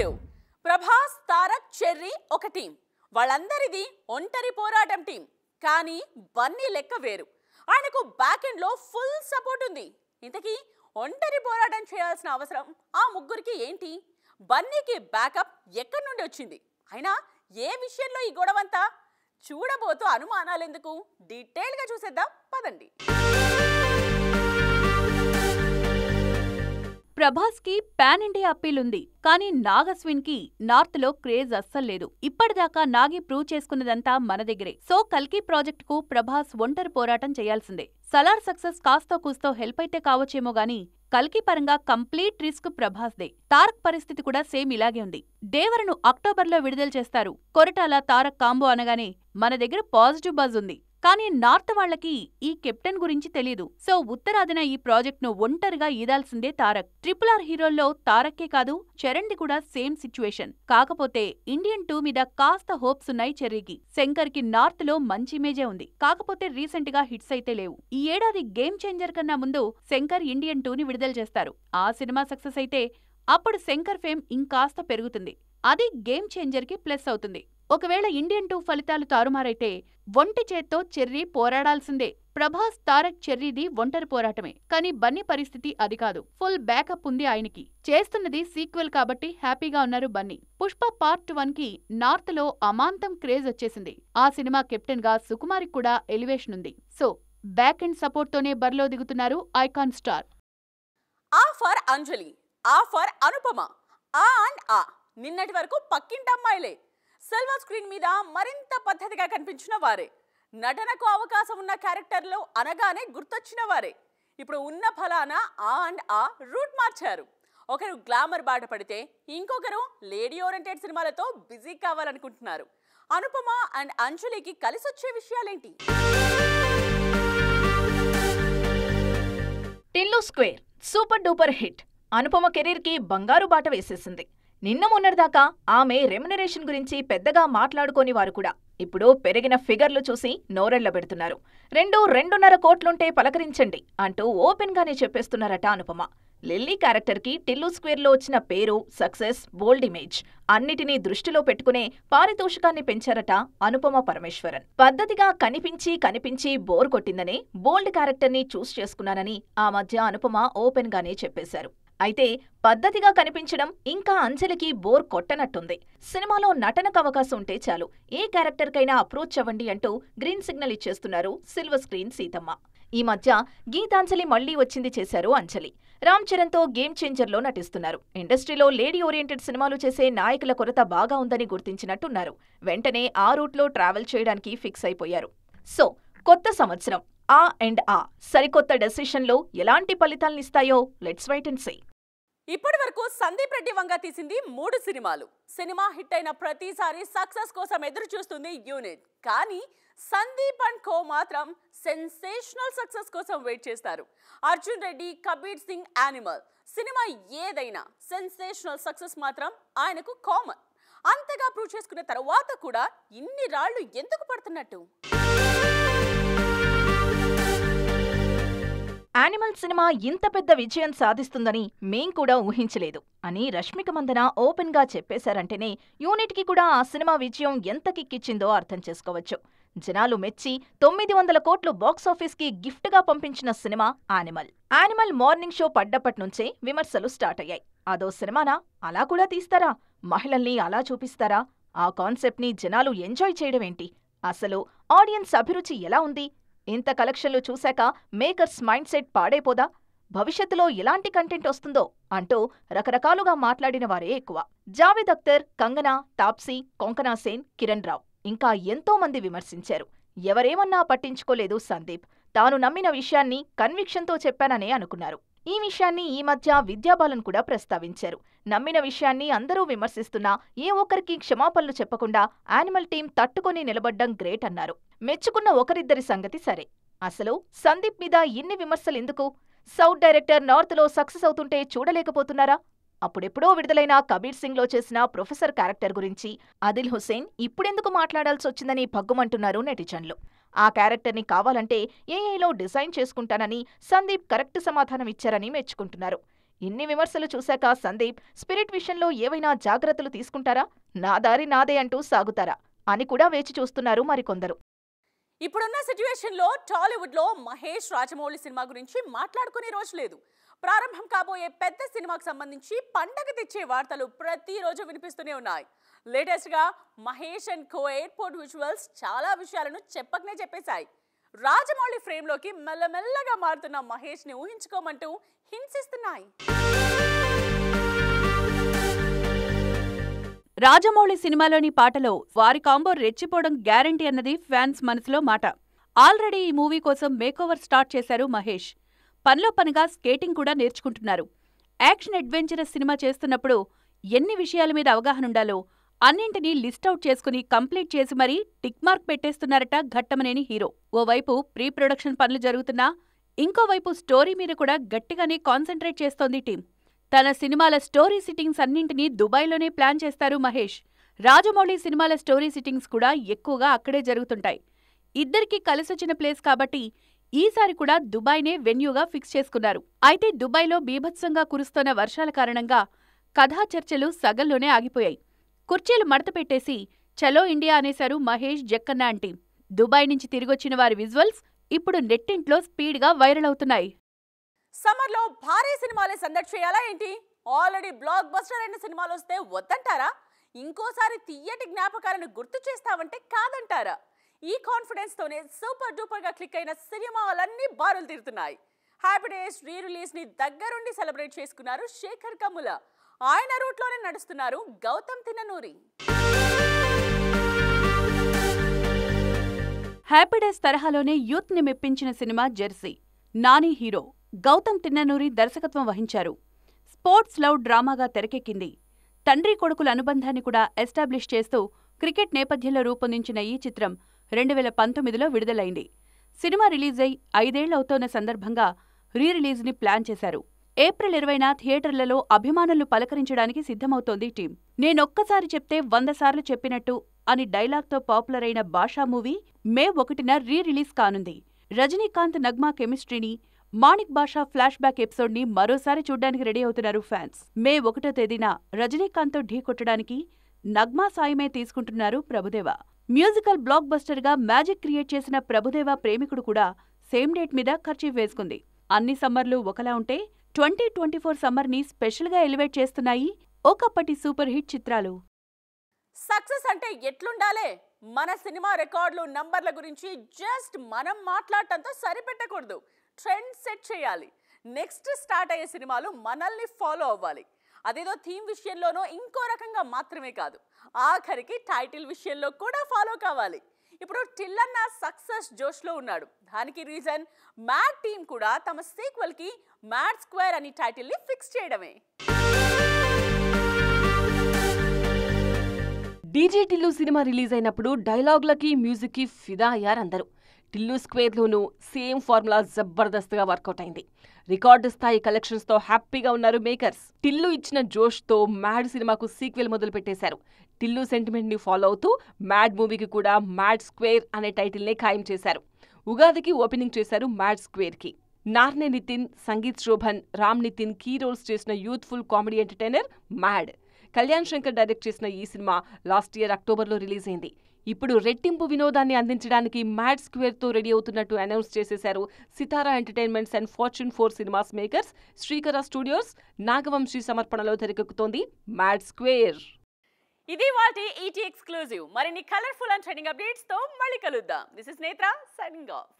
wave Prabhas Tarak Cherry ఒక team వాళ్ళందరిది ఒంటరి పోరాటం టీం కానీ బన్నీ లెక్క వేరు ఆయనకు బ్యాక్ లో ఫుల్ సపోర్ట్ ఉంది ఇంతకీ ఒంటరి పోరాటం చేయాల్సిన అవసరం ఆ ముగ్గురికి ఏంటి బన్నీకి బ్యాకప్ ఎక్కడి నుండి వచ్చింది అయినా ఏ విషయంలో ఈ గొడవంతా చూడబోతూ అనుమానాలెందుకు డీటెయిల్గా చూసేద్దాం పదండి ప్రభాస్కి పాన్ ఇండియా అప్పీల్ ఉంది కానీ నాగస్విన్కి నార్త్లో క్రేజ్ అస్సల్లేదు ఇప్పటిదాకా నాగి ప్రూవ్ చేసుకున్నదంతా మన దగ్గరే సో కల్కి కు ప్రభాస్ ఒంటరి పోరాటం చేయాల్సిందే సలార్ సక్సెస్ కాస్తో కూస్తో హెల్ప్ అయితే కావచ్చేమో గాని కల్కి పరంగా కంప్లీట్ రిస్క్ ప్రభాస్ దే తారక్ పరిస్థితి కూడా సేమ్ ఇలాగే ఉంది దేవరను అక్టోబర్లో విడుదల చేస్తారు కొరటాల తారక్ కాంబో అనగానే మన దగ్గర పాజిటివ్ బజ్ ఉంది కానీ నార్త్ వాళ్లకి ఈ కెప్టెన్ గురించి తెలీదు సో ఉత్తరాదిన ఈ ప్రాజెక్ట్ను ఒంటరిగా ఈదాల్సిందే తారక్ ట్రిపుల్ ఆర్ హీరోల్లో తారక్కే కాదు చరణ్ది కూడా సేమ్ సిచ్యువేషన్ కాకపోతే ఇండియన్ టూ మీద కాస్త హోప్స్ ఉన్నాయి చెర్రీకి శంకర్ కి నార్త్ లో మంచి ఇమేజే ఉంది కాకపోతే రీసెంట్ గా హిట్స్ అయితే లేవు ఈ ఏడాది గేమ్ చేంజర్ కన్నా ముందు శంకర్ ఇండియన్ టూని విడుదల చేస్తారు ఆ సినిమా సక్సెస్ అయితే అప్పుడు శంకర్ ఫేమ్ ఇంకాస్త పెరుగుతుంది అది గేమ్ కి ప్లస్ అవుతుంది ఒకవేళ ఇండియన్ టూ ఫలితాలు తారుమారైతే ఒంటి చేత్తో చెర్రీ పోరాడాల్సిందే ప్రభాస్ తారక్ చెర్రీది ఒంటరి పోరాటమే కానీ బన్నీ పరిస్థితి అది కాదు ఫుల్ బ్యాకప్ ఉంది ఆయనకి చేస్తున్నది సీక్వెల్ కాబట్టి హ్యాపీగా ఉన్నారు బన్నీ పుష్ప పార్ట్ వన్ కి నార్త్ లో అమాంతం క్రేజ్ వచ్చేసింది ఆ సినిమా కెప్టెన్ గా సుకుమారి కూడా ఎలివేషన్ ఉంది సో బ్యాక్ అండ్ సపోర్ట్ తోనే బరిలో దిగుతున్నారు ఐకాన్ స్టార్ ఆ అంజలి ఆ అనుపమ ఆ అండ్ ఆ నిన్నటి వరకు పక్కింటమ్మాయిలే సెల్వా స్క్రీన్ మీద మరింత పద్ధతిగా కనిపించిన వారే నటనకు అవకాశం ఉన్న క్యారెక్టర్లు అనగానే గుర్తొచ్చిన వారే ఇప్పుడు ఉన్న ఫలానా ఆ అండ్ ఆ రూట్ మార్చారు ఒకరు గ్లామర్ బాట పడితే ఇంకొకరు లేడీ ఓరియంటెడ్ సినిమాలతో బిజీ కావాలనుకుంటున్నారు అనుపమ అండ్ అంజలికి కలిసి వచ్చే విషయాలేంటి Tillu square super duper hit Anupama కెరీర్కి బంగారు బాట వేసేసింది నిన్న మొన్నటిదాకా ఆమె రెమ్యునరేషన్ గురించి పెద్దగా మాట్లాడుకోని వారు కూడా ఇప్పుడు పెరిగిన ఫిగర్లు చూసి పెడుతున్నారు రెండు రెండున్నర కోట్లుంటే పలకరించండి అంటూ ఓపెన్గానే చెప్పేస్తున్నారట అనుపమ లిల్లీ క్యారెక్టర్కి టిల్లు స్క్వేర్లో వచ్చిన పేరు సక్సెస్ బోల్డ్ ఇమేజ్ అన్నిటినీ దృష్టిలో పెట్టుకునే పారితోషికాన్ని పెంచారట అనుపమ పరమేశ్వరన్ పద్ధతిగా కనిపించి కనిపించి బోర్ కొట్టిందనే బోల్డ్ క్యారెక్టర్ని చూస్ చేసుకున్నానని ఆ మధ్య అనుపమ ఓపెన్గానే చెప్పేశారు అయితే పద్ధతిగా కనిపించడం ఇంకా అంజలికి బోర్ కొట్టనట్టుంది సినిమాలో నటనకు అవకాశం ఉంటే చాలు ఏ క్యారెక్టర్కైనా అప్రోచ్ అవ్వండి అంటూ గ్రీన్ సిగ్నల్ ఇచ్చేస్తున్నారు సిల్వర్ స్క్రీన్ సీతమ్మ ఈ మధ్య గీతాంజలి మళ్లీ వచ్చింది చేశారు అంజలి రామ్ చరణ్తో గేమ్ చేంజర్లో నటిస్తున్నారు ఇండస్ట్రీలో లేడీ ఓరియంటెడ్ సినిమాలు చేసే నాయకుల కొరత బాగా ఉందని గుర్తించినట్టున్నారు వెంటనే ఆ రూట్లో ట్రావెల్ చేయడానికి ఫిక్స్ అయిపోయారు సో కొత్త సంవత్సరం ఆ అండ్ ఆ సరికొత్త డెసిషన్లో ఎలాంటి ఫలితాలనిస్తాయో లెట్స్ వైట్ అండ్ సే ఇప్పటి వరకు సందీప్ రెడ్డి వంగ తీసింది మూడు సినిమాలు సినిమా హిట్ అయిన ప్రతిసారి సక్సెస్ కోసం ఎదురు చూస్తుంది యూనిట్ కానీ సందీప్ అండ్ కో మాత్రం సెన్సేషనల్ సక్సెస్ కోసం వెయిట్ చేస్తారు అర్జున్ రెడ్డి కబీర్ సింగ్ యానిమల్ సినిమా ఏదైనా సెన్సేషనల్ సక్సెస్ మాత్రం ఆయనకు కామన్ అంతగా ప్రూవ్ చేసుకున్న తర్వాత కూడా ఇన్ని రాళ్లు ఎందుకు పడుతున్నట్టు యానిమల్ సినిమా ఇంత పెద్ద విజయం సాధిస్తుందని మేం కూడా ఊహించలేదు అని రష్మిక మందన ఓపెన్గా చెప్పేశారంటేనే యూనిట్కి కూడా ఆ సినిమా విజయం ఎంత కిక్కిచ్చిందో అర్థం చేసుకోవచ్చు జనాలు మెచ్చి తొమ్మిది వందల కోట్లు బాక్సాఫీస్కి గిఫ్ట్గా పంపించిన సినిమా యానిమల్ యానిమల్ మార్నింగ్ షో పడ్డప్పటినుంచే విమర్శలు స్టార్ట్ అయ్యాయి అదో సినిమానా అలా కూడా తీస్తారా మహిళల్ని అలా చూపిస్తారా ఆ కాన్సెప్ట్ని జనాలు ఎంజాయ్ చేయడమేంటి అసలు ఆడియన్స్ అభిరుచి ఎలా ఉంది ఇంత కలెక్షన్లు చూశాక మేకర్స్ మైండ్ సెట్ పాడైపోదా భవిష్యత్తులో ఎలాంటి కంటెంట్ వస్తుందో అంటూ రకరకాలుగా మాట్లాడిన వారే ఎక్కువ జావేద్ అఖ్తర్ కంగనా తాప్సీ కొంకనా సేన్ కిరణ్ రావు ఇంకా ఎంతో మంది విమర్శించారు ఎవరేమన్నా పట్టించుకోలేదు సందీప్ తాను నమ్మిన విషయాన్ని కన్విక్షన్తో చెప్పాననే అనుకున్నారు ఈ విషయాన్ని ఈ మధ్య విద్యాబాలన్ కూడా ప్రస్తావించారు నమ్మిన విషయాన్ని అందరూ విమర్శిస్తున్నా ఏ ఒక్కరికి క్షమాపణలు చెప్పకుండా యానిమల్ టీం తట్టుకొని నిలబడ్డం గ్రేట్ అన్నారు మెచ్చుకున్న ఒకరిద్దరి సంగతి సరే అసలు సందీప్ మీద ఇన్ని విమర్శలెందుకు సౌత్ డైరెక్టర్ నార్త్లో సక్సెస్ అవుతుంటే చూడలేకపోతున్నారా అప్పుడెప్పుడో విడుదలైన కబీర్ సింగ్లో చేసిన ప్రొఫెసర్ క్యారెక్టర్ గురించి అదిల్ హుసేన్ ఇప్పుడెందుకు మాట్లాడాల్సొచ్చిందని భగ్గుమంటున్నారు నెటిజన్లు ఆ క్యారెక్టర్ని కావాలంటే ఏఐలో డిజైన్ చేసుకుంటానని సందీప్ కరెక్ట్ సమాధానం ఇచ్చారని మెచ్చుకుంటున్నారు ఇన్ని విమర్శలు చూశాక సందీప్ స్పిరిట్ విషయంలో ఏవైనా జాగ్రత్తలు తీసుకుంటారా నా దారి నాదే అంటూ సాగుతారా అని కూడా వేచి చూస్తున్నారు మరికొందరు ఇప్పుడున్న సిచ్యువేషన్లో టాలీవుడ్లో మహేష్ రాజమౌళి సినిమా గురించి మాట్లాడుకునే రోజు లేదు ప్రారంభం కాబోయే పెద్ద సినిమాకు సంబంధించి పండగ తెచ్చే వార్తలు ప్రతిరోజు వినిపిస్తూనే ఉన్నాయి లేటెస్ట్గా Mahesh and co airport visuals చాలా విషయాలను చెప్పకనే చెప్పేశాయి రాజమౌళి ఫ్రేమ్లోకి మెల్లమెల్లగా మారుతున్న మహేష్ని ఊహించుకోమంటూ హింసిస్తున్నాయి రాజమౌళి సినిమాలోని పాటలో వారి కాంబో రెచ్చిపోవడం గ్యారంటీ అన్నది ఫ్యాన్స్ మనసులో మాట ఆల్రెడీ ఈ మూవీ కోసం మేకోవర్ స్టార్ట్ చేశారు మహేష్ పనిలో పనిగా స్కేటింగ్ కూడా నేర్చుకుంటున్నారు యాక్షన్ అడ్వెంచరస్ సినిమా చేస్తున్నప్పుడు ఎన్ని విషయాల మీద అవగాహన ఉండాలో అన్నింటినీ లిస్ట్ అవుట్ చేసుకుని కంప్లీట్ చేసి మరీ టిక్ మార్క్ పెట్టేస్తున్నారట ఘట్టమనేని హీరో ఓవైపు ప్రీ ప్రొడక్షన్ పనులు జరుగుతున్నా ఇంకోవైపు స్టోరీ మీద కూడా గట్టిగానే కాన్సంట్రేట్ చేస్తోంది టీం తన సినిమాల స్టోరీ సిట్టింగ్స్ అన్నింటినీ దుబాయ్లోనే ప్లాన్ చేస్తారు మహేష్ రాజమౌళి సినిమాల స్టోరీ సిట్టింగ్స్ కూడా ఎక్కువగా అక్కడే జరుగుతుంటాయి ఇద్దరికీ కలిసొచ్చిన ప్లేస్ కాబట్టి ఈసారి కూడా దుబాయ్నే వెన్యూగా ఫిక్స్ చేసుకున్నారు అయితే దుబాయ్లో బీభత్సంగా కురుస్తోన్న వర్షాల కారణంగా కథా చర్చలు సగంలోనే ఆగిపోయాయి కుర్చీలు మడత పెట్టేసి చలో ఇండియా అనేశారు మహేష్ జక్కన్న ఆంటీ దుబాయ్ నుంచి తిరిగొచ్చిన వారి విజువల్స్ ఇప్పుడు నెట్టింట్లో స్పీడ్గా వైరల్ అవుతున్నాయి సమ్మర్లో భారీ సినిమాలే సందడి చేయాలా ఏంటి ఆల్రెడీ బ్లాక్ బస్టర్ అయిన సినిమాలు వస్తే వద్దంటారా ఇంకోసారి తీయటి జ్ఞాపకాలను గుర్తు చేస్తామంటే కాదంటారా ఈ కాన్ఫిడెన్స్తోనే సూపర్ డూపర్గా క్లిక్ అయిన సినిమాలన్నీ బారులు తీరుతున్నాయి హ్యాపీ డేస్ రీ రిలీజ్ని దగ్గరుండి సెలబ్రేట్ చేసుకున్నారు శేఖర్ కమ్ముల ఆయన రూట్లోనే నడుస్తున్నారు గౌతమ్ తిన్ననూరి హ్యాపీడేస్ తరహాలోనే యూత్ని మెప్పించిన సినిమా జెర్సీ నాని హీరో గౌతమ్ తిన్ననూరి దర్శకత్వం వహించారు స్పోర్ట్స్ లవ్ డ్రామాగా తెరకెక్కింది తండ్రి కొడుకుల అనుబంధాన్ని కూడా ఎస్టాబ్లిష్ చేస్తూ క్రికెట్ నేపథ్యంలో రూపొందించిన ఈ చిత్రం రెండు వేల పంతొమ్మిదిలో విడుదలైంది సినిమా రిలీజ్ అయి ఐదేళ్లవుతోన్న సందర్భంగా రీ రిలీజ్ని ప్లాన్ చేశారు ఏప్రిల్ ఇరవైన థియేటర్లలో అభిమానులు పలకరించడానికి సిద్ధమవుతోంది టీం నేనొక్కసారి చెప్తే వంద సార్లు చెప్పినట్టు అని డైలాగ్తో పాపులర్ అయిన భాషా మూవీ మే ఒకటిన రీ రిలీజ్ కానుంది రజనీకాంత్ నగ్మా కెమిస్ట్రీని మాణిక్ భాషా ఫ్లాష్ బ్యాక్ ఎపిసోడ్ని మరోసారి చూడ్డానికి రెడీ అవుతున్నారు ఫ్యాన్స్ మే ఒకటో తేదీన రజనీకాంత్తో ఢీకొట్టడానికి నగ్మా సాయమే తీసుకుంటున్నారు ప్రభుదేవ మ్యూజికల్ బ్లాక్ బస్టర్గా మ్యాజిక్ క్రియేట్ చేసిన ప్రభుదేవ ప్రేమికుడు కూడా సేమ్ డేట్ మీద ఖర్చీ వేసుకుంది అన్ని సమ్మర్లు ఒకలా ఉంటే ట్వంటీ ట్వంటీ ఫోర్ సమ్మర్ని స్పెషల్గా ఎలివేట్ చేస్తున్నాయి ఒకప్పటి సూపర్ హిట్ చిత్రాలు సక్సెస్ అంటే ఎట్లుండాలే మన సినిమా రికార్డులు నంబర్ల గురించి జస్ట్ మనం మాట్లాడటంతో సరిపెట్టకూడదు ట్రెండ్ సెట్ చేయాలి నెక్స్ట్ స్టార్ట్ అయ్యే సినిమాలు మనల్ని ఫాలో అవ్వాలి అదేదో థీమ్ విషయంలోనో ఇంకో రకంగా మాత్రమే కాదు ఆఖరికి టైటిల్ విషయంలో కూడా ఫాలో కావాలి ఇప్పుడు టిల్లన్న సక్సెస్ జోష్లో ఉన్నాడు దానికి రీజన్ మ్యాడ్ టీమ్ కూడా తమ సీక్వెల్కి మ్యాడ్ స్క్వేర్ అనే టైటిల్ని ఫిక్స్ చేయడమే టిల్లు సినిమా రిలీజ్ అయినప్పుడు డైలాగ్లకి మ్యూజిక్కి ఫిదా అయ్యారు అందరూ టిల్లు స్క్వేర్లోనూ సేమ్ ఫార్ములా జబర్దస్త్గా వర్కౌట్ అయింది రికార్డు స్థాయి కలెక్షన్స్తో హ్యాపీగా ఉన్నారు మేకర్స్ టిల్లు ఇచ్చిన జోష్తో మ్యాడ్ సినిమాకు సీక్వెల్ మొదలు పెట్టేశారు టిల్లు సెంటిమెంట్ని ఫాలో అవుతూ మ్యాడ్ మూవీకి కూడా మ్యాడ్ స్క్వేర్ అనే టైటిల్నే ఖాయం చేశారు ఉగాదికి ఓపెనింగ్ చేశారు మ్యాడ్ స్క్వేర్కి నార్నే నితిన్ సంగీత్ శోభన్ రామ్ నితిన్ కీ రోల్స్ చేసిన youthful comedy entertainer mad Kalyan Shankar direct చేసిన ఈ సినిమా లాస్ట్ ఇయర్ అక్టోబర్లో రిలీజ్ అయింది ఇప్పుడు రెట్టింపు వినోదాన్ని అందించడానికి మ్యాడ్ స్క్వేర్తో రెడీ అవుతున్నట్టు అనౌన్స్ చేసేశారు Sithara entertainments and fortune four cinemas makers Srikara studios Nagavamsi సమర్పణలో తెరకెక్కుతోంది మ్యాడ్ స్క్వేర్ ఇది వాటి ఈటీ e ఎక్స్క్లూజివ్ మరిన్ని కలర్ఫుల్ అండ్ ట్రెండింగ్ అప్డేట్స్తో మళ్ళీ కలుద్దాం this is Netra signing off